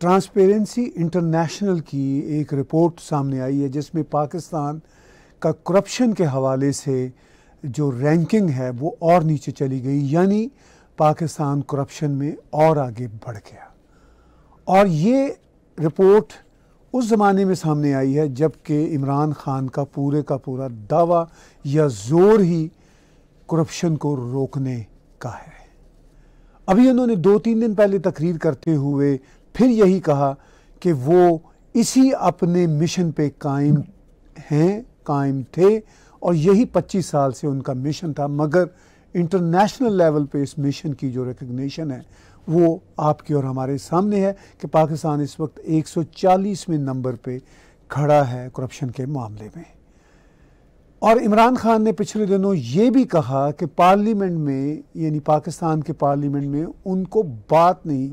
Transparency international की एक report सामने आई है जिसमें पाकिस्तान का करप्शन के हवाले से जो रैंकिंग है वो और नीचे चली गई यानी पाकिस्तान करप्शन में और आगे बढ़ गया और ये रिपोर्ट उस ज़माने में सामने आई है जबकि इमरान ख़ान का पूरे का पूरा दावा या जोर ही करप्शन को रोकने का है अभी उन्होंने दो तीन दिन पहले तकरीर करते हुए फिर यही कहा कि वो इसी अपने मिशन पे कायम हैं कायम थे और यही 25 साल से उनका मिशन था मगर इंटरनेशनल लेवल पे इस मिशन की जो रिकग्निशन है वो आपके और हमारे सामने है कि पाकिस्तान इस वक्त 140वें नंबर पे खड़ा है करप्शन के मामले में और इमरान खान ने पिछले दिनों ये भी कहा कि पार्लियामेंट में यानी पाकिस्तान के पार्लियामेंट में उनको बात नहीं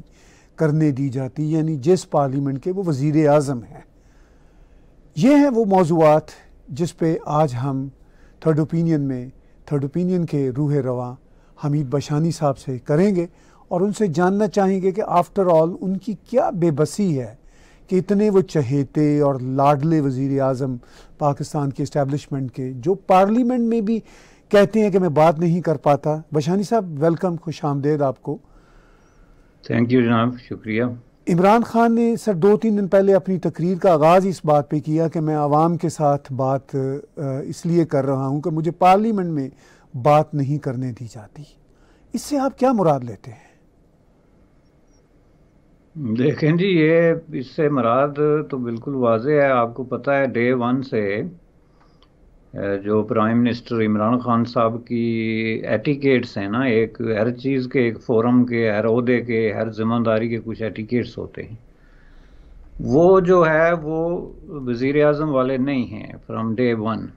करने दी जाती यानी जिस पार्लियामेंट के वो वज़ी अजम हैं ये हैं वो मौजूद जिस पे आज हम थर्ड ओपिनियन में थर्ड ओपिनियन के रूह रवा हमीद बशानी साहब से करेंगे और उनसे जानना चाहेंगे कि आफ्टर ऑल उनकी क्या बेबसी है कि इतने वो चहेते और लाडले वज़ी अजम पाकिस्तान के इस्टेबलिशमेंट के जो पार्लियामेंट में भी कहते हैं कि मैं बात नहीं कर पाता बशानी साहब वेलकम खुश आमदेद आपको थैंक यू जनाब शुक्रिया इमरान खान ने सर दो तीन दिन पहले अपनी तकरीर का आगाज़ इस बात पे किया कि मैं आवाम के साथ बात इसलिए कर रहा हूँ कि मुझे पार्लियामेंट में बात नहीं करने दी जाती इससे आप क्या मुराद लेते हैं देखें जी ये इससे मुराद तो बिल्कुल वाज है आपको पता है डे वन से जो प्राइम मिनिस्टर इमरान खान साहब की एटिकेट्स हैं ना एक हर चीज़ के एक फोरम के हर अहदे के हर जिम्मेदारी के कुछ एटिकेट्स होते हैं वो जो है वो वज़ी अजम वाले नहीं हैं फ्रॉम डे वन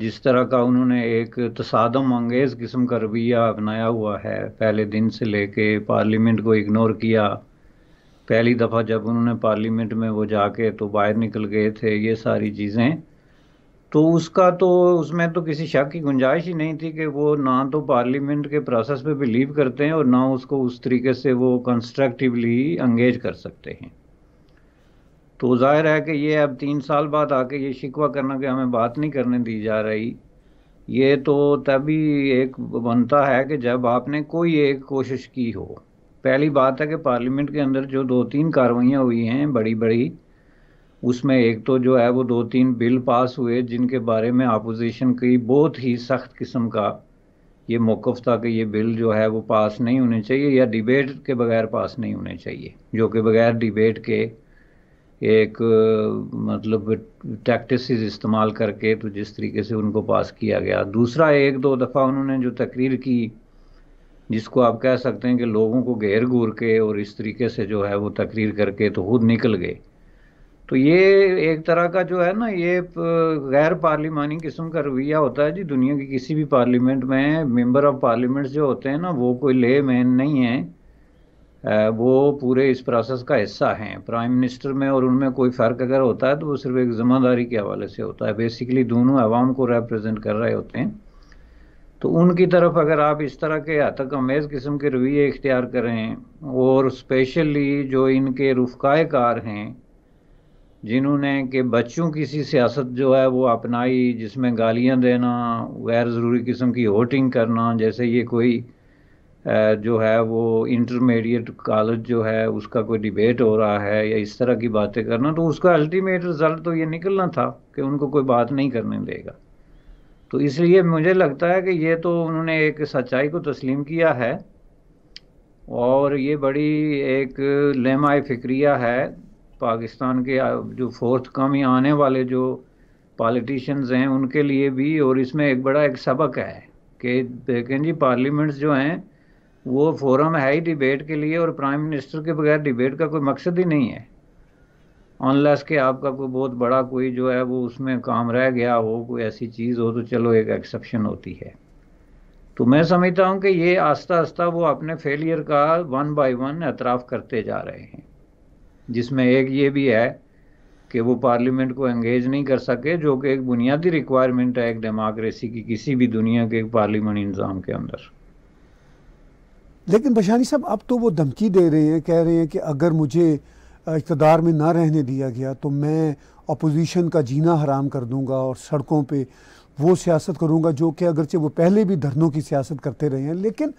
जिस तरह का उन्होंने एक तसादम अंगेज़ किस्म का रवैया अपनाया हुआ है पहले दिन से लेके पार्लियामेंट को इग्नोर किया पहली दफ़ा जब उन्होंने पार्लियामेंट में वो जाके तो बाहर निकल गए थे ये सारी चीज़ें तो उसका तो उसमें तो किसी शक की गुंजाइश ही नहीं थी कि वो ना तो पार्लियामेंट के प्रोसेस पे बिलीव करते हैं और ना उसको उस तरीके से वो कंस्ट्रक्टिवली एंगेज कर सकते हैं तो जाहिर है कि ये अब तीन साल बाद आके ये शिकवा करना कि हमें बात नहीं करने दी जा रही ये तो तभी एक बनता है कि जब आपने कोई एक कोशिश की हो पहली बात है कि पार्लियामेंट के अंदर जो दो तीन कार्रवाइयाँ हुई हैं बड़ी बड़ी उसमें एक तो जो है वो दो तीन बिल पास हुए जिनके बारे में अपोजिशन की बहुत ही सख्त किस्म का ये मौक़ था कि ये बिल जो है वो पास नहीं होने चाहिए या डिबेट के बगैर पास नहीं होने चाहिए जो कि बगैर डिबेट के एक मतलब टैक्टिस इस्तेमाल करके तो जिस तरीके से उनको पास किया गया दूसरा एक दो दफ़ा उन्होंने जो तकरीर की जिसको आप कह सकते हैं कि लोगों को घेर घूर के और इस तरीके से जो है वो तकरीर करके तो खुद निकल गए तो ये एक तरह का जो है ना ये गैर पार्लिमानी किस्म का रवैया होता है जी दुनिया की किसी भी पार्लियामेंट में मेंबर ऑफ पार्लियामेंट जो होते हैं ना वो कोई ले मैन नहीं है वो पूरे इस प्रोसेस का हिस्सा हैं प्राइम मिनिस्टर में और उनमें कोई फ़र्क अगर होता है तो वो सिर्फ एक ज़िम्मेदारी के हवाले से होता है बेसिकली दोनों आवाम को रिप्रेजेंट कर रहे होते हैं तो उनकी तरफ अगर आप इस तरह के तक अमेज़ किस्म के रवैये इख्तियार करें और स्पेशली जो इनके रुफकाय कार हैं जिन्होंने कि बच्चों की सी सियासत जो है वो अपनाई जिसमें गालियां देना गैर ज़रूरी किस्म की वोटिंग करना जैसे ये कोई जो है वो इंटरमीडिएट कॉलेज जो है उसका कोई डिबेट हो रहा है या इस तरह की बातें करना तो उसका अल्टीमेट रिज़ल्ट तो ये निकलना था कि उनको कोई बात नहीं करने देगा तो इसलिए मुझे लगता है कि ये तो उन्होंने एक सच्चाई को तस्लीम किया है और ये बड़ी एक लेमाए फ़िक्रिया है पाकिस्तान के जो फोर्थ कम आने वाले जो पॉलिटिशियंस हैं उनके लिए भी और इसमें एक बड़ा एक सबक है कि देखें जी पार्लियामेंट्स जो हैं वो फोरम है ही डिबेट के लिए और प्राइम मिनिस्टर के बगैर डिबेट का कोई मकसद ही नहीं है ऑनलेस के आपका कोई बहुत बड़ा कोई जो है वो उसमें काम रह गया हो कोई ऐसी चीज़ हो तो चलो एक एक्सेप्शन होती है तो मैं समझता हूँ कि ये आस्ता आस्ता वो अपने फेलियर का वन बाय वन एतराफ़ करते जा रहे हैं जिसमें एक ये भी है कि वो पार्लियामेंट को एंगेज नहीं कर सके जो कि एक बुनियादी रिक्वायरमेंट है एक डेमोक्रेसी की किसी भी दुनिया के पार्लियामेंट निज़ाम के अंदर लेकिन बशानी साहब अब तो वो धमकी दे रहे हैं कह रहे हैं कि अगर मुझे इकतदार में ना रहने दिया गया तो मैं अपोजिशन का जीना हराम कर दूंगा और सड़कों पे वो सियासत करूंगा जो कि अगरचे वो पहले भी धरनों की सियासत करते रहे हैं लेकिन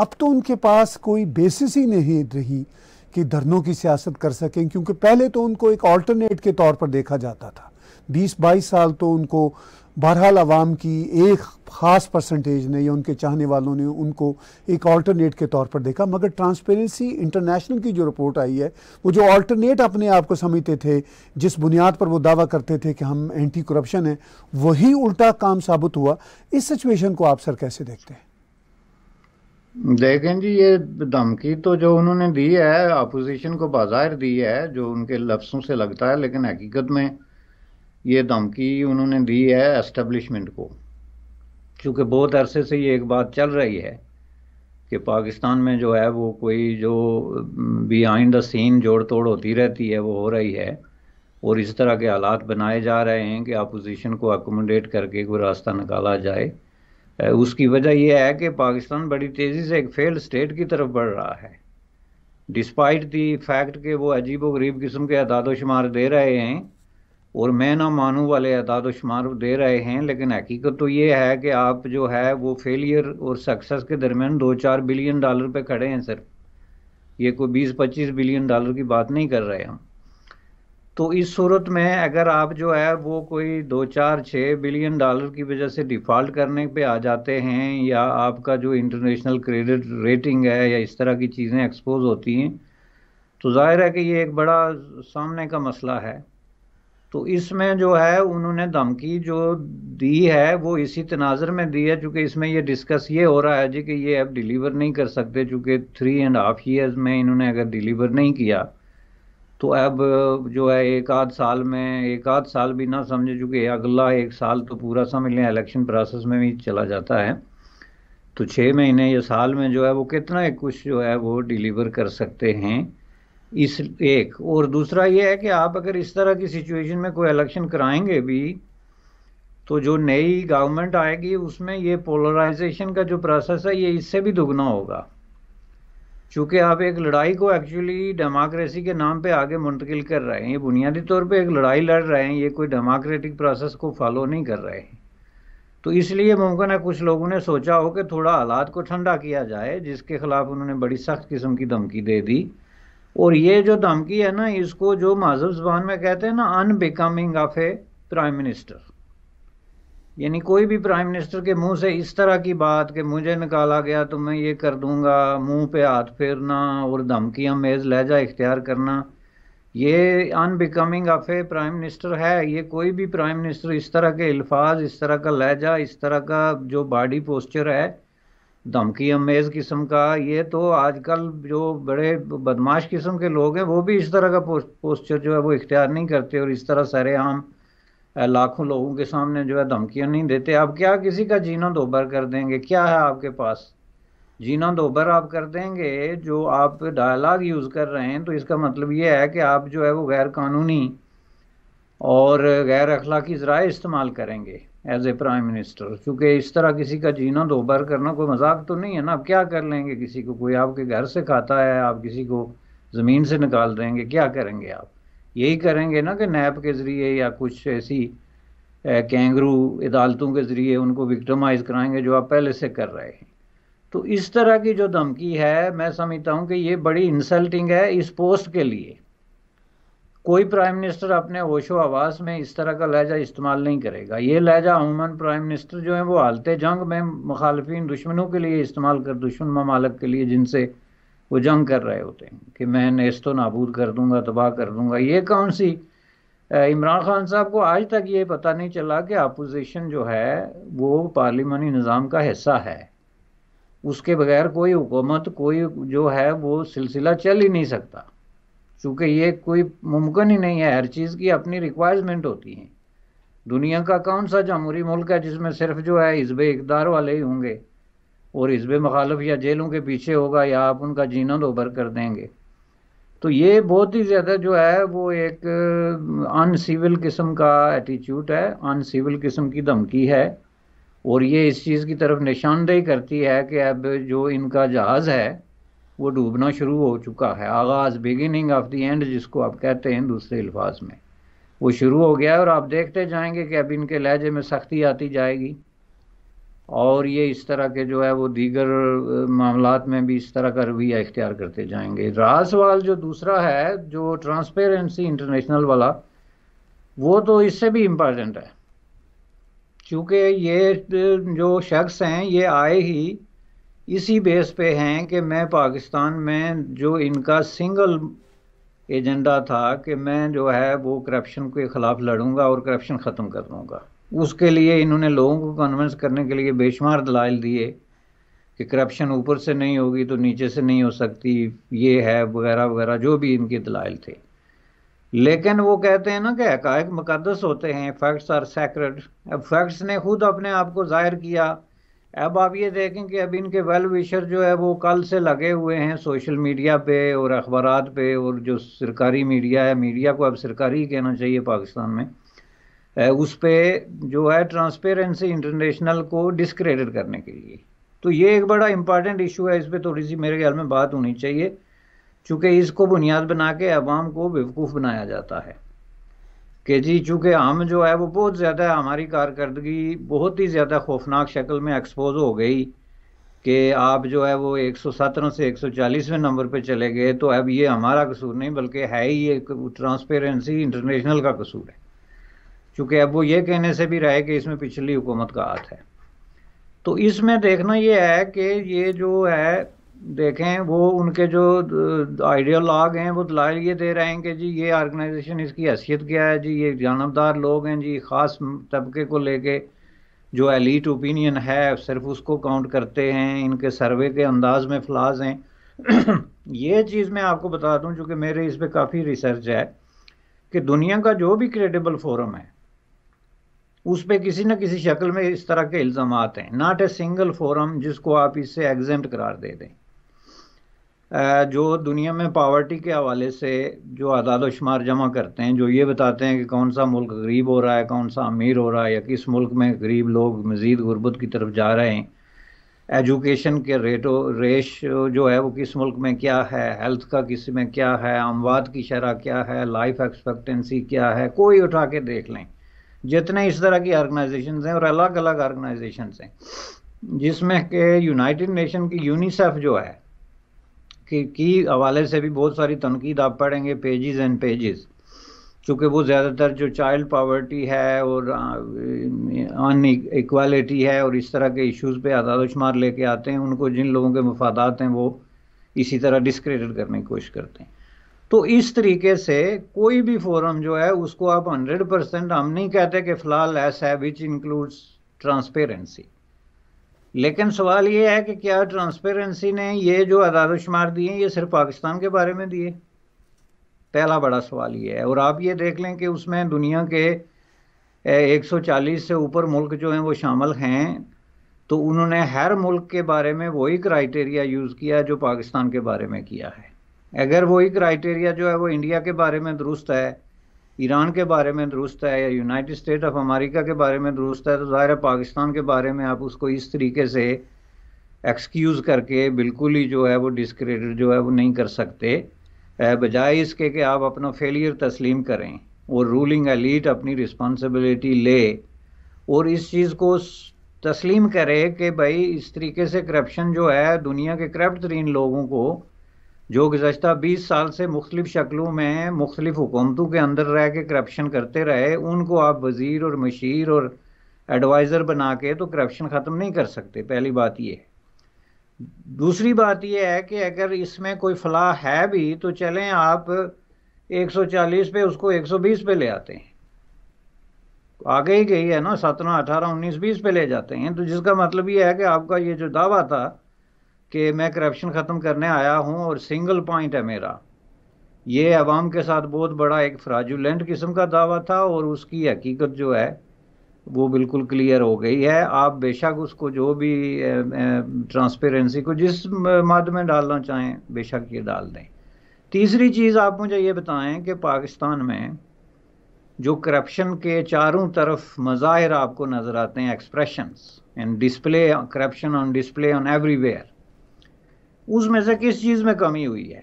अब तो उनके पास कोई बेसिस ही नहीं रही कि धरनों की सियासत कर सकें क्योंकि पहले तो उनको एक ऑल्टरनेट के तौर पर देखा जाता था बीस बाईस साल तो उनको बहरहाल आवाम की एक ख़ास परसेंटेज ने या उनके चाहने वालों ने उनको एक ऑल्टरनेट के तौर पर देखा मगर ट्रांसपेरेंसी इंटरनेशनल की जो रिपोर्ट आई है वो जो ऑल्टरनेट अपने आप को समझते थे जिस बुनियाद पर वो दावा करते थे कि हम एंटी करप्शन हैं वही उल्टा काम साबित हुआ इस सिचुएशन को आप सर कैसे देखते हैं देखें जी ये धमकी तो जो उन्होंने दी है अपोजिशन को बाजार दी है जो उनके लफ्सों से लगता है लेकिन हकीकत में ये धमकी उन्होंने दी है एस्टेब्लिशमेंट को क्योंकि बहुत अरसे से ये एक बात चल रही है कि पाकिस्तान में जो है वो कोई जो बिहाइंड द सीन जोड़ तोड़ होती रहती है वो हो रही है और इस तरह के हालात बनाए जा रहे हैं कि अपोजिशन को अकोमोडेट करके कोई रास्ता निकाला जाए उसकी वजह यह है कि पाकिस्तान बड़ी तेज़ी से एक फेल स्टेट की तरफ बढ़ रहा है डिस्पाइट दी फैक्ट के वो अजीब व गरीब किस्म के अदाद शुमार दे रहे हैं और मैं ना मानू वाले अदाद शुमार दे रहे हैं लेकिन हकीकत तो ये है कि आप जो है वो फेलियर और सक्सेस के दरमियान दो चार बिलियन डॉलर पे खड़े हैं सर ये कोई बीस पच्चीस बिलियन डॉलर की बात नहीं कर रहे हम तो इस सूरत में अगर आप जो है वो कोई दो चार छः बिलियन डॉलर की वजह से डिफ़ॉल्ट करने पे आ जाते हैं या आपका जो इंटरनेशनल क्रेडिट रेटिंग है या इस तरह की चीज़ें एक्सपोज होती हैं तो जाहिर है कि ये एक बड़ा सामने का मसला है तो इसमें जो है उन्होंने धमकी जो दी है वो इसी तनाजर में दी है चूँकि इसमें ये डिस्कस ये हो रहा है जी कि ये अब डिलीवर नहीं कर सकते चूँकि थ्री एंड हाफ ईयर्स में इन्होंने अगर डिलीवर नहीं किया तो अब जो है एक आध साल में एक आध साल भी ना समझे चूंकि अगला एक साल तो पूरा समझ लें इलेक्शन प्रोसेस में भी चला जाता है तो छः महीने या साल में जो है वो कितना है कुछ जो है वो डिलीवर कर सकते हैं इस एक और दूसरा ये है कि आप अगर इस तरह की सिचुएशन में कोई इलेक्शन कराएंगे भी तो जो नई गवर्नमेंट आएगी उसमें ये पोलराइजेशन का जो प्रोसेस है ये इससे भी दुगना होगा चूंकि आप एक लड़ाई को एक्चुअली डेमोक्रेसी के नाम पे आगे मुंतकिल कर रहे हैं ये बुनियादी तौर पे एक लड़ाई लड़ रहे हैं ये कोई डेमोक्रेटिक प्रोसेस को फॉलो नहीं कर रहे हैं तो इसलिए मुमकिन है कुछ लोगों ने सोचा हो कि थोड़ा हालात को ठंडा किया जाए जिसके खिलाफ उन्होंने बड़ी सख्त किस्म की धमकी दे दी और ये जो धमकी है ना इसको जो माजहब जबान में कहते हैं ना unbecoming of a prime minister यानी कोई भी प्राइम मिनिस्टर के मुंह से इस तरह की बात कि मुझे निकाला गया तो मैं ये कर दूंगा मुंह पे हाथ फेरना और धमकियां मेज लहजा इख्तियार करना ये unbecoming of a prime minister है ये कोई भी प्राइम मिनिस्टर इस तरह के अल्फाज इस तरह का लहजा इस तरह का जो बॉडी पोस्चर है धमकी अमेज किस्म का ये तो आजकल जो बड़े बदमाश किस्म के लोग हैं वो भी इस तरह का पोस्चर जो है वो इख्तियार नहीं करते और इस तरह सरेआम आम लाखों लोगों के सामने जो है धमकियां नहीं देते आप क्या किसी का जीना दोबर कर देंगे क्या है आपके पास जीना दोबर आप कर देंगे जो आप डायलाग यूज़ कर रहे हैं तो इसका मतलब ये है कि आप जो है वो गैर कानूनी और गैर अखलाकी जराए इस्तेमाल करेंगे एज ए प्राइम मिनिस्टर क्योंकि इस तरह किसी का जीना दोबार करना कोई मजाक तो नहीं है ना आप क्या कर लेंगे किसी को कोई आपके घर से खाता है आप किसी को ज़मीन से निकाल देंगे क्या करेंगे आप यही करेंगे ना कि नैप के ज़रिए या कुछ ऐसी कैंगरू अदालतों के ज़रिए उनको विक्टमाइज कराएंगे जो आप पहले से कर रहे हैं तो इस तरह की जो धमकी है मैं समझता हूँ कि ये बड़ी इंसल्टिंग है इस पोस्ट के लिए कोई प्राइम मिनिस्टर अपने होशो आवास में इस तरह का लहजा इस्तेमाल नहीं करेगा ये लहजा अमूमन प्राइम मिनिस्टर जो है वो हालते जंग में मुखालफी दुश्मनों के लिए इस्तेमाल कर दुश्मन ममालक के लिए जिनसे वो जंग कर रहे होते हैं कि मैं नेस्त तो नाबूद कर दूंगा तबाह कर दूंगा ये कौन सी इमरान खान साहब को आज तक ये पता नहीं चला कि अपोजिशन जो है वो पार्लिमानी निज़ाम का हिस्सा है उसके बगैर कोई हुकूमत कोई जो है वो सिलसिला चल ही नहीं सकता चूँकि ये कोई मुमकिन ही नहीं है हर चीज़ की अपनी रिक्वायरमेंट होती हैं दुनिया का कौन सा जमहूरी मुल्क है जिसमें सिर्फ जो है हिजब इकदार वाले ही होंगे और हिजब मखालफ या जेलों के पीछे होगा या आप उनका जीना दोबर तो कर देंगे तो ये बहुत ही ज़्यादा जो है वो एक अनसिविल किस्म का एटीट्यूड है अनसिविल किस्म की धमकी है और ये इस चीज़ की तरफ निशानदेही करती है कि अब जो इनका जहाज़ है वो डूबना शुरू हो चुका है आगाज़ बिगिनिंग ऑफ द एंड जिसको आप कहते हैं दूसरे अल्फाज में वो शुरू हो गया है और आप देखते जाएंगे कि अब इनके लहजे में सख्ती आती जाएगी और ये इस तरह के जो है वो दीगर मामला में भी इस तरह का रवैया इख्तियार करते जाएंगे रहा सवाल जो दूसरा है जो ट्रांसपेरेंसी इंटरनेशनल वाला वो तो इससे भी इम्पॉर्टेंट है क्योंकि ये जो शख्स हैं ये आए ही इसी बेस पे हैं कि मैं पाकिस्तान में जो इनका सिंगल एजेंडा था कि मैं जो है वो करप्शन के ख़िलाफ़ लड़ूंगा और करप्शन ख़त्म कर लूँगा उसके लिए इन्होंने लोगों को कन्विंस करने के लिए बेशुमार दलाल दिए कि करप्शन ऊपर से नहीं होगी तो नीचे से नहीं हो सकती ये है वगैरह वगैरह जो भी इनके दलाल थे लेकिन वो कहते हैं ना कि हकायक मुकदस होते हैं फैक्ट्स आर सैक्रड अब फैक्ट्स ने खुद अपने आप को ज़ाहिर किया अब आप ये देखें कि अब इनके वेल विशर जो है वो कल से लगे हुए हैं सोशल मीडिया पे और अखबार पे और जो सरकारी मीडिया है मीडिया को अब सरकारी कहना चाहिए पाकिस्तान में उस पर जो है ट्रांसपेरेंसी इंटरनेशनल को डिसक्रेडिट करने के लिए तो ये एक बड़ा इंपॉर्टेंट इशू है इस पर थोड़ी सी मेरे ख्याल में बात होनी चाहिए चूँकि इसको बुनियाद बना के अवाम को बेवकूफ़ बनाया जाता है कि जी चूँकि हम जो है वो बहुत ज़्यादा हमारी कारकर्दगी बहुत ही ज़्यादा खौफनाक शक्ल में एक्सपोज हो गई कि आप जो है वो एक सौ सत्रह से एक सौ चालीसवें नंबर पर चले गए तो अब ये हमारा कसूर नहीं बल्कि है ही एक ट्रांसपेरेंसी इंटरनेशनल का कसूर है क्योंकि अब वो ये कहने से भी रहे कि इसमें पिछली हुकूमत का हाथ है तो इसमें देखना ये है कि ये जो है देखें वो उनके जो आइडियोलॉग हैं वो दलाल ये दे रहे हैं कि जी ये ऑर्गेनाइजेशन इसकी हैसियत क्या है जी ये जानबदार लोग हैं जी ख़ास तबके को लेके जो एलिट ओपिनियन है सिर्फ उसको काउंट करते हैं इनके सर्वे के अंदाज में फ्लाज हैं ये चीज़ मैं आपको बता दूं चूँकि मेरे इस पर काफ़ी रिसर्च है कि दुनिया का जो भी क्रेडिबल फोरम है उस पर किसी न किसी शक्ल में इस तरह के इल्ज़ाम हैं नॉट ए सिंगल फोरम जिसको आप इससे एग्जेंट करार दे दें जो दुनिया में पावर्टी के हवाले से जो आदाद शुमार जमा करते हैं जो ये बताते हैं कि कौन सा मुल्क गरीब हो रहा है कौन सा अमीर हो रहा है या किस मुल्क में गरीब लोग मज़ीद गुरबत की तरफ जा रहे हैं एजुकेशन के रेटो रेश जो है वो किस मुल्क में क्या है हेल्थ का किस में क्या है अमवाद की शरह क्या है लाइफ एक्सपेक्टेंसी क्या है कोई उठा के देख लें जितने इस तरह की ऑर्गेनाइजेशन हैं और अलग अलग ऑर्गेनाइजेशन हैं जिसमें के यूनाइटेड नेशन की यूनिसेफ जो है कि की हवाले से भी बहुत सारी तनकीद आप पढ़ेंगे पेजेस एंड पेजेस चूँकि वो ज़्यादातर जो चाइल्ड पावर्टी है और अन इक्वालिटी है और इस तरह के इश्यूज़ पे शुमार लेके आते हैं उनको जिन लोगों के मफादात हैं वो इसी तरह डिस्क्रेडिट करने की कोशिश करते हैं तो इस तरीके से कोई भी फोरम जो है उसको आप 100 परसेंट हम नहीं कहते कि फिलहाल ऐसा है विच इंक्लूड्स ट्रांसपेरेंसी लेकिन सवाल ये है कि क्या ट्रांसपेरेंसी ने ये जो अदारशुमार दिए ये सिर्फ पाकिस्तान के बारे में दिए पहला बड़ा सवाल ये है और आप ये देख लें कि उसमें दुनिया के 140 से ऊपर मुल्क जो हैं वो शामिल हैं तो उन्होंने हर मुल्क के बारे में वही क्राइटेरिया यूज़ किया जो पाकिस्तान के बारे में किया है अगर वही क्राइटेरिया जो है वो इंडिया के बारे में दुरुस्त है ईरान के बारे में दुरुस्त है या यूनाइटेड स्टेट ऑफ अमेरिका के बारे में दुरुस्त है तो ज़ाहिर है पाकिस्तान के बारे में आप उसको इस तरीके से एक्सक्यूज़ करके बिल्कुल ही जो है वो डिस्क्रेडिट जो है वो नहीं कर सकते बजाय इसके कि आप अपना फेलियर तस्लीम करें और रूलिंग एलीट अपनी रिस्पॉन्सिबिलिटी ले और इस चीज़ को तस्लीम करे कि भाई इस तरीके से करप्शन जो है दुनिया के करप्ट तरीन लोगों को जो गुजशत 20 साल से मुख्तलिफ शक्लों में मुख्तलिफ हुकूमतों के अंदर रह के करप्शन करते रहे उनको आप वज़ीर और मशीर और एडवाइज़र बना के तो करप्शन ख़त्म नहीं कर सकते पहली बात ये है दूसरी बात यह है कि अगर इसमें कोई फलाह है भी तो चलें आप 140 पे उसको 120 पे ले आते हैं आगे ही गई है ना सत्रह अठारह उन्नीस बीस पे ले जाते हैं तो जिसका मतलब ये है कि आपका ये जो दावा था कि मैं करप्शन ख़त्म करने आया हूँ और सिंगल पॉइंट है मेरा ये आवाम के साथ बहुत बड़ा एक फ्राजुलेंट किस्म का दावा था और उसकी हकीकत जो है वो बिल्कुल क्लियर हो गई है आप बेशक उसको जो भी ट्रांसपेरेंसी को जिस मद में डालना चाहें बेशक ये डाल दें तीसरी चीज़ आप मुझे ये बताएं कि पाकिस्तान में जो करप्शन के चारों तरफ मज़ाहिर आपको नज़र आते हैं expressions and display corruption on display on everywhere उसमें से किस चीज़ में कमी हुई है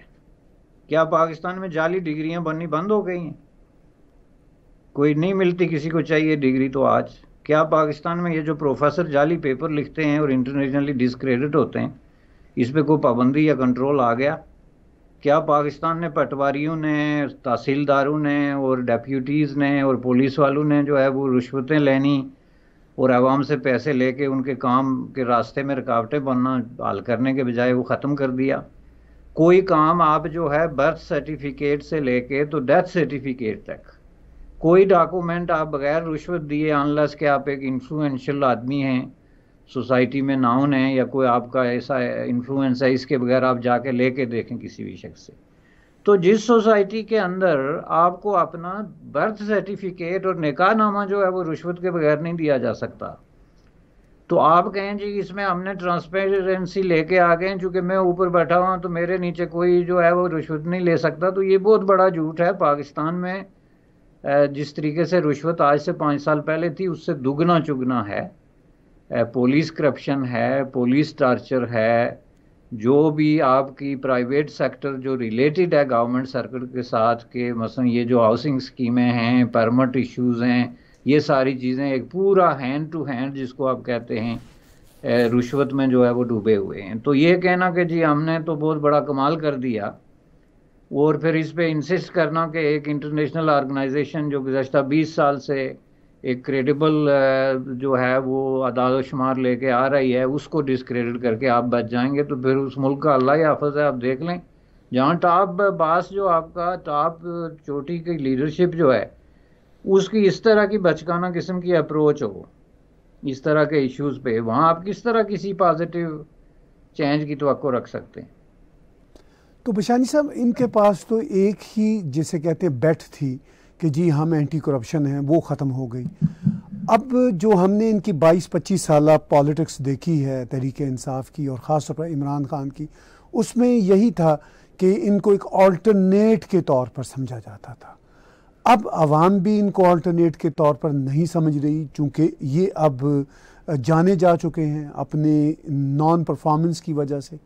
क्या पाकिस्तान में जाली डिग्रियां बननी बंद हो गई हैं कोई नहीं मिलती किसी को चाहिए डिग्री तो आज क्या पाकिस्तान में ये जो प्रोफेसर जाली पेपर लिखते हैं और इंटरनेशनली डिस्क्रेडिट होते हैं इस पर कोई पाबंदी या कंट्रोल आ गया क्या पाकिस्तान ने पटवारियों ने तहसीलदारों ने और डेप्यूटीज़ ने और पुलिस वालों ने जो है वो रिश्वतें लेनी और आवाम से पैसे लेके उनके काम के रास्ते में रुकावटें बनना हल करने के बजाय वो ख़त्म कर दिया कोई काम आप जो है बर्थ सर्टिफिकेट से लेके तो डेथ सर्टिफिकेट तक कोई डॉक्यूमेंट आप बगैर रिश्वत दिए अनलस के आप एक इन्फ्लुएंशियल आदमी हैं सोसाइटी में नाउन है या कोई आपका ऐसा इन्फ्लुएंस है इसके बगैर आप जाके लेके देखें किसी भी शख्स से तो जिस सोसाइटी के अंदर आपको अपना बर्थ सर्टिफिकेट और निकाहनामा जो है वो रिश्वत के बगैर नहीं दिया जा सकता तो आप कहें जी इसमें हमने ट्रांसपेरेंसी लेके आ गए चूँकि मैं ऊपर बैठा हुआ तो मेरे नीचे कोई जो है वो रिश्वत नहीं ले सकता तो ये बहुत बड़ा झूठ है पाकिस्तान में जिस तरीके से रिश्वत आज से पाँच साल पहले थी उससे दुगना चुगना है पुलिस करप्शन है पुलिस टार्चर है जो भी आपकी प्राइवेट सेक्टर जो रिलेटेड है गवर्नमेंट सर्कल के साथ के मसलन ये जो हाउसिंग स्कीमें हैं परमिट इश्यूज हैं ये सारी चीज़ें एक पूरा हैंड टू हैंड जिसको आप कहते हैं रुश्वत में जो है वो डूबे हुए हैं तो ये कहना कि जी हमने तो बहुत बड़ा कमाल कर दिया और फिर इस पर इंसिस्ट करना कि एक इंटरनेशनल ऑर्गेनाइजेशन जो गुजशत 20 साल से एक क्रेडिबल uh, जो है वो अदाद शुमार लेके आ रही है उसको डिसक्रेडिट करके आप बच जाएंगे तो फिर उस मुल्क का अल्लाह ही हाफज है आप देख लें जहाँ टॉप बास जो आपका टॉप चोटी की लीडरशिप जो है उसकी इस तरह की बचकाना किस्म की अप्रोच हो इस तरह के इश्यूज पे वहाँ आप किस तरह किसी पॉजिटिव चेंज की तो रख सकते हैं तो बशानी साहब इनके पास तो एक ही जिसे कहते हैं बैठ थी कि जी हम एंटी करप्शन हैं वो ख़त्म हो गई अब जो हमने इनकी 22-25 साल पॉलिटिक्स देखी है तहरीक इंसाफ की और ख़ास तौर पर इमरान खान की उसमें यही था कि इनको एक ऑल्टरनेट के तौर पर समझा जाता था अब आवाम भी इनको ऑल्टरनेट के तौर पर नहीं समझ रही चूँकि ये अब जाने जा चुके हैं अपने नॉन परफॉर्मेंस की वजह से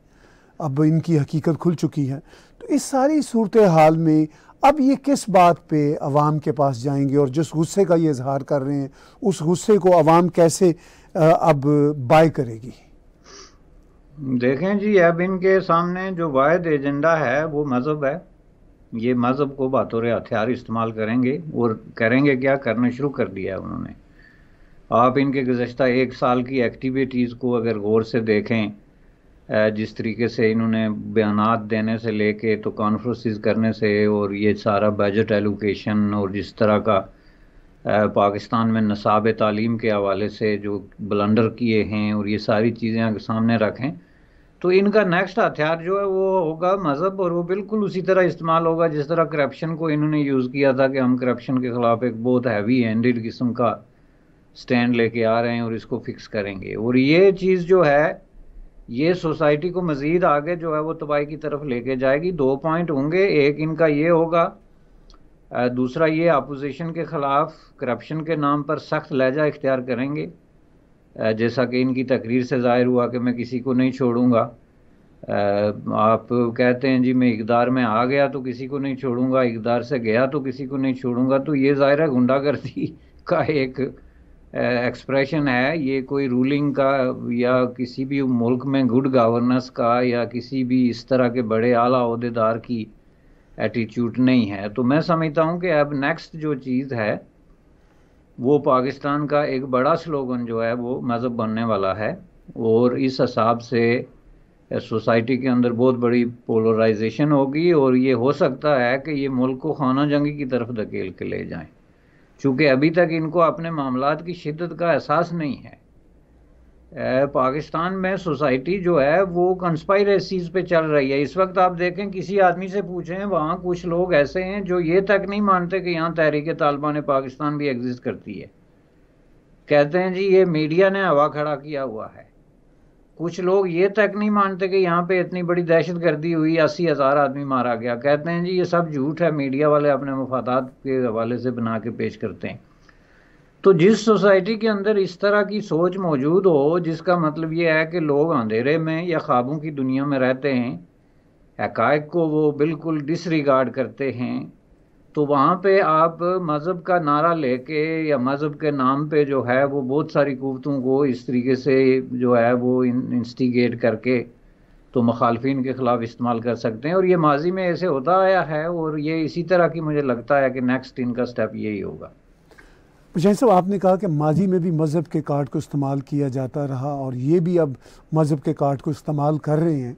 अब इनकी हकीकत खुल चुकी है तो इस सारी सूरत हाल में अब ये किस बात पे आवाम के पास जाएंगे और जिस गुस्से का ये इजहार कर रहे हैं उस गुस्से को अवाम कैसे अब बाय करेगी देखें जी अब इनके सामने जो वायद एजेंडा है वो मज़हब है ये मज़हब को बतौर हथियार इस्तेमाल करेंगे और करेंगे क्या करना शुरू कर दिया है उन्होंने आप इनके गुजशत एक साल की एक्टिविटीज़ को अगर गौर से देखें जिस तरीके से इन्होंने बयान देने से लेके तो कॉन्फ्रेंसिस करने से और ये सारा बजट एलोकेशन और जिस तरह का पाकिस्तान में नसाब तालीम के हवाले से जो ब्लंडर किए हैं और ये सारी चीज़ें सामने रखें तो इनका नेक्स्ट हथियार जो है वो होगा मज़हब और वो बिल्कुल उसी तरह इस्तेमाल होगा जिस तरह करप्शन को इन्होंने यूज़ किया था कि हम करप्शन के ख़िलाफ़ एक बहुत हैवी हैंडेड किस्म का स्टैंड लेके आ रहे हैं और इसको फिक्स करेंगे और ये चीज़ जो है ये सोसाइटी को मज़ीद आगे जो है वो तबाही की तरफ लेके जाएगी दो पॉइंट होंगे एक इनका ये होगा दूसरा ये अपोजिशन के ख़िलाफ़ करप्शन के नाम पर सख्त लहजा इख्तियार करेंगे जैसा कि इनकी तकरीर से ज़ाहिर हुआ कि मैं किसी को नहीं छोड़ूंगा आप कहते हैं जी मैं इकदार में आ गया तो किसी को नहीं छोड़ूंगा इकदार से गया तो किसी को नहीं छोड़ूंगा तो ये ज़ाहिर है गुंडागर्दी का एक एक्सप्रेशन है ये कोई रूलिंग का या किसी भी मुल्क में गुड गवर्नेंस का या किसी भी इस तरह के बड़े आला अहदेदार की एटीट्यूड नहीं है तो मैं समझता हूँ कि अब नेक्स्ट जो चीज़ है वो पाकिस्तान का एक बड़ा स्लोगन जो है वो मज़हब बनने वाला है और इस हिसाब से सोसाइटी के अंदर बहुत बड़ी पोलराइजेशन होगी और ये हो सकता है कि ये मुल्क को खाना जंगी की तरफ धकेल के ले जाएं चूँकि अभी तक इनको अपने मामला की शिदत का एहसास नहीं है पाकिस्तान में सोसाइटी जो है वो कंस्पायरेसीज पे चल रही है इस वक्त आप देखें किसी आदमी से पूछें वहाँ कुछ लोग ऐसे हैं जो ये तक नहीं मानते कि यहाँ तहरीक तालिबान ने पाकिस्तान भी एग्जिस्ट करती है कहते हैं जी ये मीडिया ने हवा खड़ा किया हुआ है कुछ लोग ये तक नहीं मानते कि यहाँ पे इतनी बड़ी दहशत गर्दी हुई अस्सी हज़ार आदमी मारा गया कहते हैं जी ये सब झूठ है मीडिया वाले अपने मफादात के हवाले से बना के पेश करते हैं तो जिस सोसाइटी के अंदर इस तरह की सोच मौजूद हो जिसका मतलब ये है कि लोग अंधेरे में या ख्वाबों की दुनिया में रहते हैं हकायक को वो बिल्कुल डिसरिगार्ड करते हैं तो वहाँ पे आप मज़हब का नारा लेके या मज़हब के नाम पे जो है वो बहुत सारी कुतों को इस तरीके से जो है वो इंस्टिगेट करके तो मखालफी के ख़िलाफ़ इस्तेमाल कर सकते हैं और ये माजी में ऐसे होता आया है और ये इसी तरह की मुझे लगता है कि नेक्स्ट इनका स्टेप यही होगा जैसे साहब आपने कहा कि माजी में भी मज़हब के कार्ड को इस्तेमाल किया जाता रहा और ये भी अब मज़हब के कार्ड को इस्तेमाल कर रहे हैं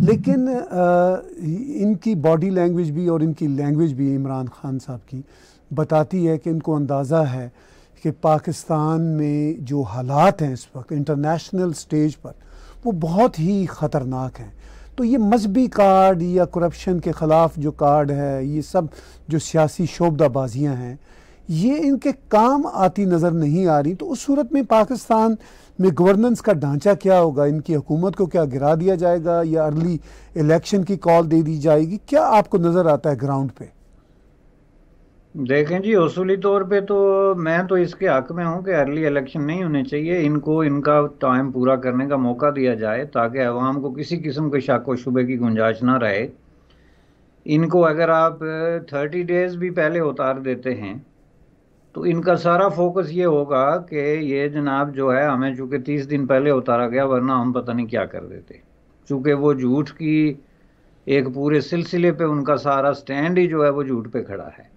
लेकिन आ, इनकी बॉडी लैंग्वेज भी और इनकी लैंग्वेज भी इमरान खान साहब की बताती है कि इनको अंदाज़ा है कि पाकिस्तान में जो हालात हैं इस वक्त इंटरनेशनल स्टेज पर वो बहुत ही ख़तरनाक हैं तो ये मजहबी कार्ड या करप्शन के ख़िलाफ़ जो कार्ड है ये सब जो सियासी शोबदाबाजियाँ हैं ये इनके काम आती नज़र नहीं आ रही तो उस सूरत में पाकिस्तान మే గవర్నన్స్ కా డాంచా క్యా హోగా ఇన్కి హుకుమత్ కో క్యా గిరా دیا జాయేగా యా అర్లీ ఎలక్షన్ కి కాల్ దే ది జాయేగి క్యా ఆప్కో నజర్ ఆతా హై గ్రౌండ్ పే దేఖేం జీ ఉసూలీ తోర్ పే తో మే తో ఇస్ కే హక్ మే హూ క అర్లీ ఎలక్షన్ నహీ హోనే చాయే ఇన్కో ఇన్కా టైం పూరా కర్నే కా మోకా دیا జాయే తాకే అవామ్ కో కিসি కਿਸమ్ కే షాక్ ఓ శుభే కి గంజాష్ న రహే ఇన్కో అగర్ ఆప్ 30 డేస్ బి పేhle ఉతార్ dete hain तो इनका सारा फोकस ये होगा कि ये जनाब जो है हमें चूँकि तीस दिन पहले उतारा गया वरना हम पता नहीं क्या कर देते चूँकि वो झूठ की एक पूरे सिलसिले पे उनका सारा स्टैंड ही जो है वो झूठ पे खड़ा है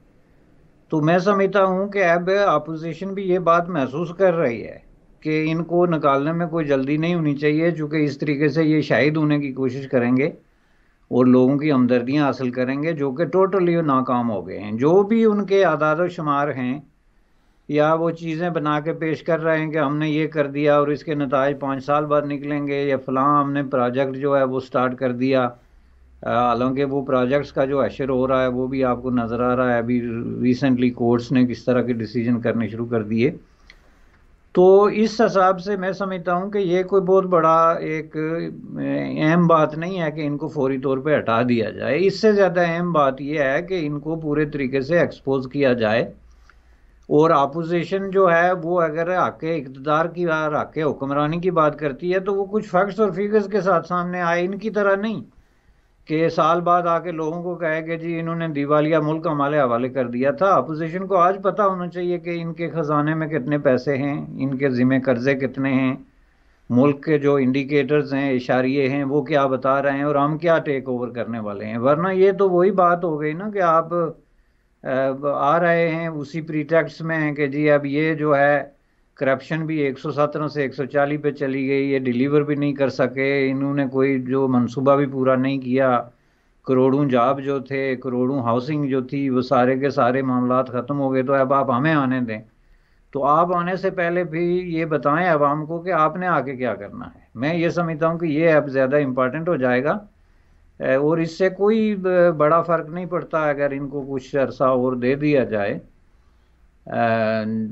तो मैं समझता हूँ कि अब अपोजिशन भी ये बात महसूस कर रही है कि इनको निकालने में कोई जल्दी नहीं होनी चाहिए चूँकि इस तरीके से ये शाहिद होने की कोशिश करेंगे और लोगों की हमदर्दियाँ हासिल करेंगे जो कि टोटली नाकाम हो गए हैं जो भी उनके आदाद शुमार हैं या वो चीज़ें बना के पेश कर रहे हैं कि हमने ये कर दिया और इसके नतज पाँच साल बाद निकलेंगे या फला हमने प्रोजेक्ट जो है वो स्टार्ट कर दिया हालांकि वो प्रोजेक्ट्स का जो अशर हो रहा है वो भी आपको नज़र आ रहा है अभी रिसेंटली कोर्ट्स ने किस तरह के डिसीजन करने शुरू कर दिए तो इस हिसाब से मैं समझता हूँ कि ये कोई बहुत बड़ा एक अहम बात नहीं है कि इनको फौरी तौर पर हटा दिया जाए इससे ज़्यादा अहम बात यह है कि इनको पूरे तरीके से एक्सपोज किया जाए और अपोजिशन जो है वो अगर आके इकतदार की और हुक्मरानी की बात करती है तो वो कुछ फैक्ट्स और फिगर्स के साथ सामने आए इनकी तरह नहीं कि साल बाद आके लोगों को कहे कि जी इन्होंने दिवालिया मुल्क हमारे हवाले कर दिया था अपोजिशन को आज पता होना चाहिए कि इनके ख़जाने में कितने पैसे हैं इनके ज़िम्मे कर्जे कितने हैं मुल्क के जो इंडिकेटर्स हैं इशारे हैं वो क्या बता रहे हैं और हम क्या टेक ओवर करने वाले हैं वरना ये तो वही बात हो गई ना कि आप आ रहे हैं उसी प्रीटेक्स में हैं कि जी अब ये जो है करप्शन भी एक सौ सत्रह से एक सौ चालीस पे चली गई ये डिलीवर भी नहीं कर सके इन्होंने कोई जो मंसूबा भी पूरा नहीं किया करोड़ों जॉब जो थे करोड़ों हाउसिंग जो थी वो सारे के सारे मामला ख़त्म हो गए तो अब आप हमें आने दें तो आप आने से पहले भी ये बताएं आवाम को कि आपने आके क्या करना है मैं ये समझता हूँ कि ये अब ज़्यादा इम्पॉर्टेंट हो जाएगा और इससे कोई बड़ा फ़र्क नहीं पड़ता अगर इनको कुछ अरसा और दे दिया जाए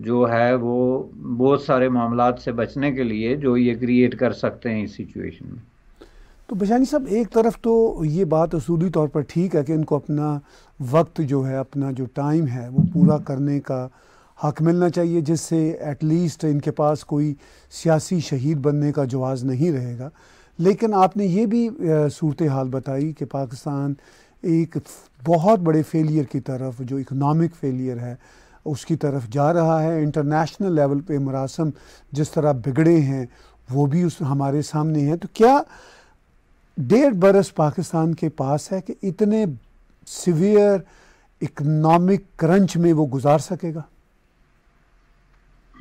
जो है वो बहुत सारे मामला से बचने के लिए जो ये क्रिएट कर सकते हैं इस सिचुएशन में तो बशानी साहब एक तरफ तो ये बात असूली तौर पर ठीक है कि इनको अपना वक्त जो है अपना जो टाइम है वो पूरा करने का हक मिलना चाहिए जिससे एटलीस्ट इनके पास कोई सियासी शहीद बनने का जवाज़ नहीं रहेगा लेकिन आपने ये भी सूरत हाल बताई कि पाकिस्तान एक बहुत बड़े फेलियर की तरफ जो इकनॉमिक फेलियर है उसकी तरफ जा रहा है इंटरनेशनल लेवल पे मरासम जिस तरह बिगड़े हैं वो भी उस हमारे सामने हैं तो क्या डेढ़ बरस पाकिस्तान के पास है कि इतने सिवियर इकनॉमिक क्रंच में वो गुजार सकेगा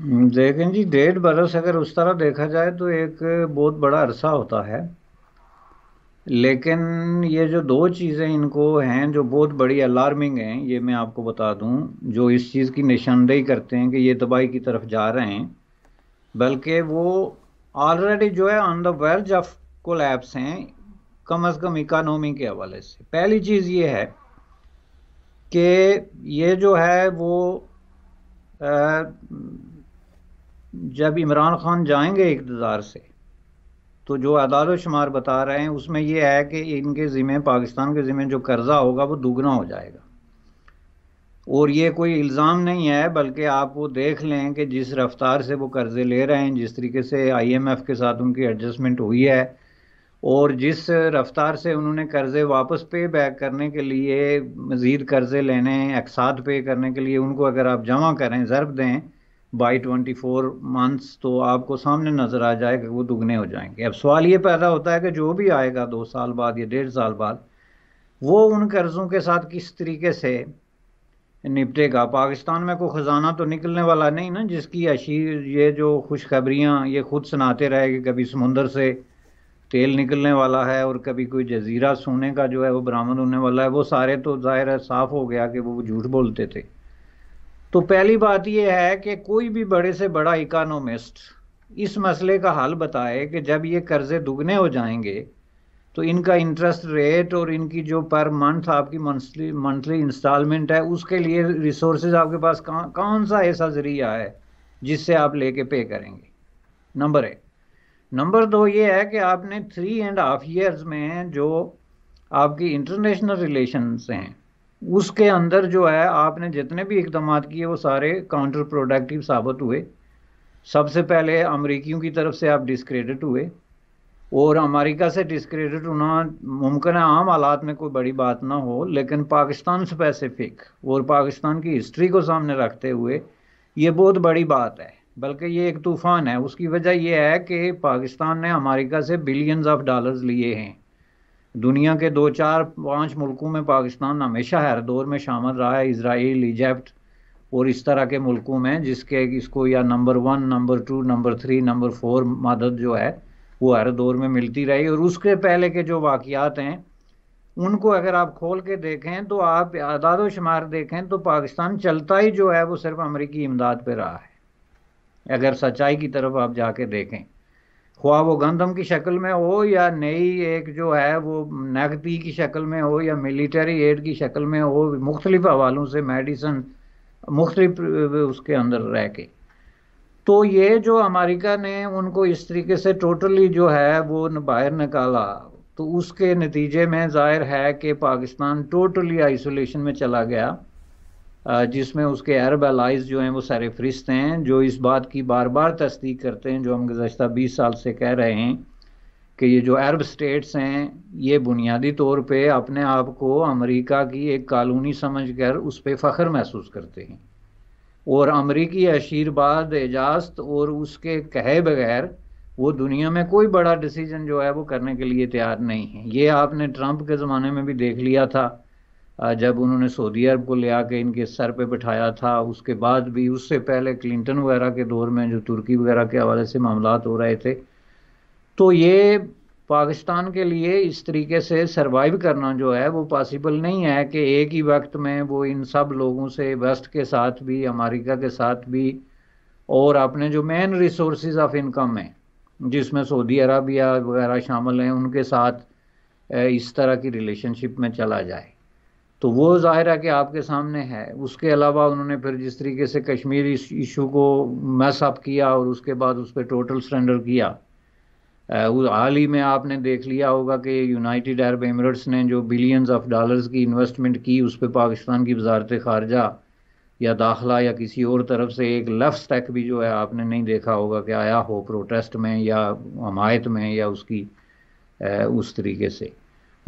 देखें हम्म, जी डेढ़ बरस अगर उस तरह देखा जाए तो एक बहुत बड़ा अरसा होता है लेकिन ये जो दो चीज़ें इनको हैं जो बहुत बड़ी अलार्मिंग हैं ये मैं आपको बता दूं जो इस चीज़ की निशानदेही करते हैं कि ये तबाही की तरफ जा रहे हैं बल्कि वो ऑलरेडी जो है on the verge of collapse हैं कम अज़ कम इकानमी के हवाले से पहली चीज़ ये है कि ये जो है वो आ, जब इमरान खान जाएंगे इकतदार से तो जो अदाद शुमार बता रहे हैं उसमें यह है कि इनके ज़िम्मे पाकिस्तान के ज़िम्मे जो कर्ज़ा होगा वो दुगना हो जाएगा और ये कोई इल्ज़ाम नहीं है बल्कि आप वो देख लें कि जिस रफ्तार से वो कर्ज़े ले रहे हैं जिस तरीके से आईएमएफ के साथ उनकी एडजस्टमेंट हुई है और जिस रफ्तार से उन्होंने कर्ज़े वापस पे बैक करने के लिए मज़ीद कर्ज़े लेने अकसाद पे करने के लिए उनको अगर आप जमा करें ज़रब दें बाई ट्वेंटी फोर मंथ्स तो आपको सामने नज़र आ जाएगा वो दुगने हो जाएंगे अब सवाल ये पैदा होता है कि जो भी आएगा दो साल बाद या डेढ़ साल बाद वो उन कर्ज़ों के साथ किस तरीके से निपटेगा पाकिस्तान में कोई ख़जाना तो निकलने वाला नहीं ना जिसकी अशी ये जो खुशखबरियाँ ये खुद सुनाते रहे कि कभी समुंदर से तेल निकलने वाला है और कभी कोई जजीरा सोने का जो है वो बरामद होने वाला है वो सारे तो ज़ाहिर है साफ़ हो गया कि वो झूठ बोलते थे तो पहली बात यह है कि कोई भी बड़े से बड़ा इकोनॉमिस्ट इस मसले का हल बताए कि जब ये कर्जे दुगने हो जाएंगे तो इनका इंटरेस्ट रेट और इनकी जो पर मंथ आपकी मंथली मंथली इंस्टॉलमेंट है उसके लिए रिसोर्सेज आपके पास कौन कौन सा ऐसा ज़रिया है जिससे आप लेके पे करेंगे नंबर एक नंबर दो ये है कि आपने थ्री एंड हाफ ईयर्स में जो आपकी इंटरनेशनल रिलेशन हैं उसके अंदर जो है आपने जितने भी इकदाम किए वो सारे काउंटर प्रोडक्टिव साबित हुए सबसे पहले अमरीकियों की तरफ से आप डिस्क्रेडिट हुए और अमेरिका से डिस्क्रेडिट होना मुमकिन है आम हालात में कोई बड़ी बात ना हो लेकिन पाकिस्तान स्पेसिफिक और पाकिस्तान की हिस्ट्री को सामने रखते हुए ये बहुत बड़ी बात है बल्कि ये एक तूफ़ान है उसकी वजह यह है कि पाकिस्तान ने अमेरिका से बिलियंस ऑफ डॉलर्स लिए हैं दुनिया के दो चार पांच मुल्कों में पाकिस्तान हमेशा हर दौर में शामिल रहा है इसराइल इजप्ट और इस तरह के मुल्कों में जिसके इसको या number one number two number three number four मदद जो है वो हर दौर में मिलती रही और उसके पहले के जो वाकियात हैं उनको अगर आप खोल के देखें तो आप आदाद शुमार देखें तो पाकिस्तान चलता ही जो है वो सिर्फ अमरीकी इमदाद पर रहा है अगर सच्चाई की तरफ आप जाके देखें ख्वा वो गंदम की शक्ल में हो या नई एक जो है वो नकदी की शक्ल में हो या मिलिट्री एड की शक्ल में हो मुख्तलिफ हवालों से मेडिसन मुख्तलिफ उसके अंदर रह के तो ये जो अमेरिका ने उनको इस तरीके से टोटली जो है वो बाहर निकाला तो उसके नतीजे में जाहिर है कि पाकिस्तान टोटली आइसोलेशन में चला गया जिसमें उसके अरब अलाइज जो हैं वो सारे फरिश्त हैं जो इस बात की बार बार तस्दीक करते हैं जो हम गुजशत बीस साल से कह रहे हैं कि ये जो अरब स्टेट्स हैं ये बुनियादी तौर पे अपने आप को अमेरिका की एक कॉलोनी समझकर उस पर फ़ख्र महसूस करते हैं और अमरीकी आशीर्वाद एजाज और उसके कहे बगैर वो दुनिया में कोई बड़ा डिसीजन जो है वो करने के लिए तैयार नहीं है ये आपने ट्रंप के ज़माने में भी देख लिया था जब उन्होंने सऊदी अरब को ले आके इनके सर पे बिठाया था उसके बाद भी उससे पहले क्लिंटन वगैरह के दौर में जो तुर्की वगैरह के हवाले से मामला हो रहे थे तो ये पाकिस्तान के लिए इस तरीके से सरवाइव करना जो है वो पॉसिबल नहीं है कि एक ही वक्त में वो इन सब लोगों से वेस्ट के साथ भी अमेरिका के साथ भी और अपने जो मेन रिसोर्स ऑफ इनकम है जिसमें सऊदी अरबिया वगैरह शामिल हैं उनके साथ इस तरह की रिलेशनशिप में चला जाए तो वो जाहिर है कि आपके सामने है उसके अलावा उन्होंने फिर जिस तरीके से कश्मीर इशू को मैस अप किया और उसके बाद उस पर टोटल सरेंडर किया हाल ही में आपने देख लिया होगा कि यूनाइटेड अरब एमिरेट्स ने जो बिलियंस ऑफ डॉलर्स की इन्वेस्टमेंट की उस पर पाकिस्तान की वजारत खारजा या दाखला या किसी और तरफ से एक लफ्स तक भी जो है आपने नहीं देखा होगा कि आया हो प्रोटेस्ट में या हमायत में या उसकी उस तरीके से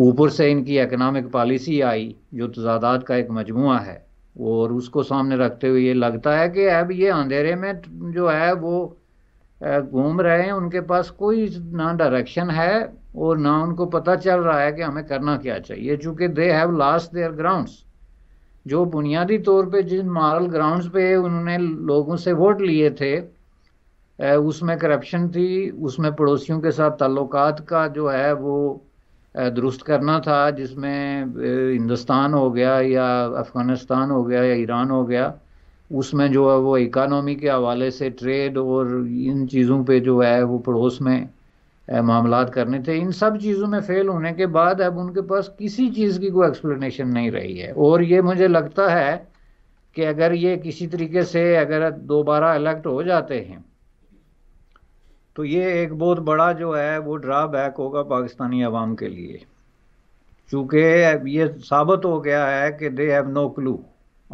ऊपर से इनकी इकनॉमिक पॉलिसी आई जो तजादात का एक मजमू है और उसको सामने रखते हुए ये लगता है कि अब ये अंधेरे में जो है वो घूम रहे हैं उनके पास कोई ना डायरेक्शन है और ना उनको पता चल रहा है कि हमें करना क्या चाहिए चूँकि they have lost their grounds जो बुनियादी तौर पे जिन मॉरल ग्राउंड्स पे उन्होंने लोगों से वोट लिए थे उसमें करप्शन थी उसमें पड़ोसियों के साथ ताल्लुकात का जो है वो दुरुस्त करना था जिसमें हिंदुस्तान हो गया या अफ़गानिस्तान हो गया या ईरान हो गया उसमें जो है वो इकानमी के हवाले से ट्रेड और इन चीज़ों पे जो है वो पड़ोस में मामला करने थे इन सब चीज़ों में फेल होने के बाद अब उनके पास किसी चीज़ की कोई एक्सप्लेनेशन नहीं रही है और ये मुझे लगता है कि अगर ये किसी तरीके से अगर दोबारा इलेक्ट हो जाते हैं तो ये एक बहुत बड़ा जो है वो ड्राबैक होगा पाकिस्तानी आवाम के लिए चूँकि ये साबित हो गया है कि they have no clue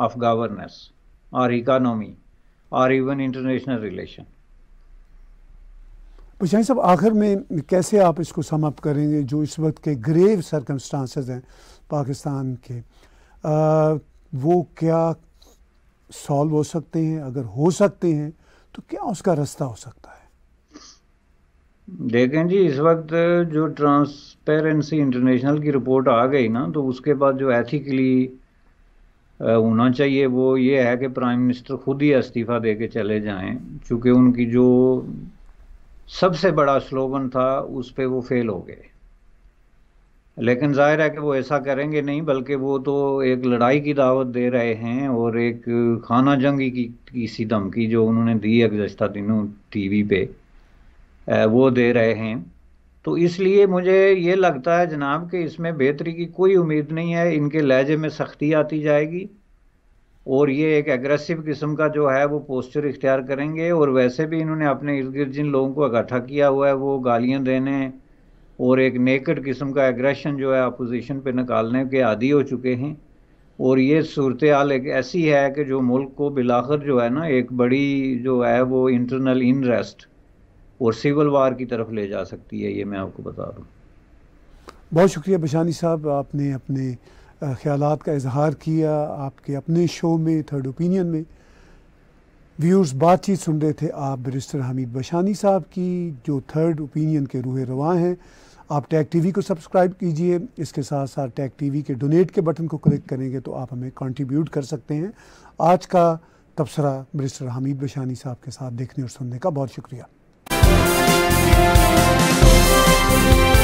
of governance और इकानमी और इवन इंटरनेशनल रिलेशन शाही साहब आखिर में कैसे आप इसको समाप्त करेंगे जो इस वक्त के ग्रेव सरकमस्टांसेस हैं पाकिस्तान के आ, वो क्या सॉल्व हो सकते हैं अगर हो सकते हैं तो क्या उसका रास्ता हो सकता है देखें जी इस वक्त जो ट्रांसपेरेंसी इंटरनेशनल की रिपोर्ट आ गई ना तो उसके बाद जो एथिकली होना चाहिए वो ये है कि प्राइम मिनिस्टर खुद ही इस्तीफ़ा दे के चले जाएं चूँकि उनकी जो सबसे बड़ा स्लोगन था उस पर वो फेल हो गए लेकिन जाहिर है कि वो ऐसा करेंगे नहीं बल्कि वो तो एक लड़ाई की दावत दे रहे हैं और एक खाना जंगी की किसी धमकी जो उन्होंने दी है गुज्ता दिनों टीवी पे वो दे रहे हैं तो इसलिए मुझे ये लगता है जनाब कि इसमें बेहतरी की कोई उम्मीद नहीं है इनके लहजे में सख्ती आती जाएगी और ये एक एग्रेसिव किस्म का जो है वो पोस्चर इख्तियार करेंगे और वैसे भी इन्होंने अपने इर्द गिर्द जिन लोगों को इकट्ठा किया हुआ है वो गालियाँ देने और एक नेकड किस्म का एग्रेशन जो है अपोजिशन पे निकालने के आदि हो चुके हैं और ये सूरत हाल एक ऐसी है कि जो मुल्क को बिलाखर जो है ना एक बड़ी जो है वो इंटरनल इनरेस्ट और सिविल वार की तरफ ले जा सकती है ये मैं आपको बता दूँ बहुत शुक्रिया बशानी साहब आपने अपने ख्याल का इजहार किया आपके अपने शो में थर्ड ओपिनियन में व्यूर्स बातचीत सुन रहे थे आप बरिस्टर हमीद बशानी साहब की जो थर्ड ओपिनियन के रूह रवा हैं आप टैग टीवी को सब्सक्राइब कीजिए इसके साथ साथ टैग टीवी के डोनेट के बटन को क्लिक करेंगे तो आप हमें कंट्रीब्यूट कर सकते हैं आज का तबसरा बरिस्टर हमीद बशानी साहब के साथ देखने और सुनने का बहुत शुक्रिया Thank you.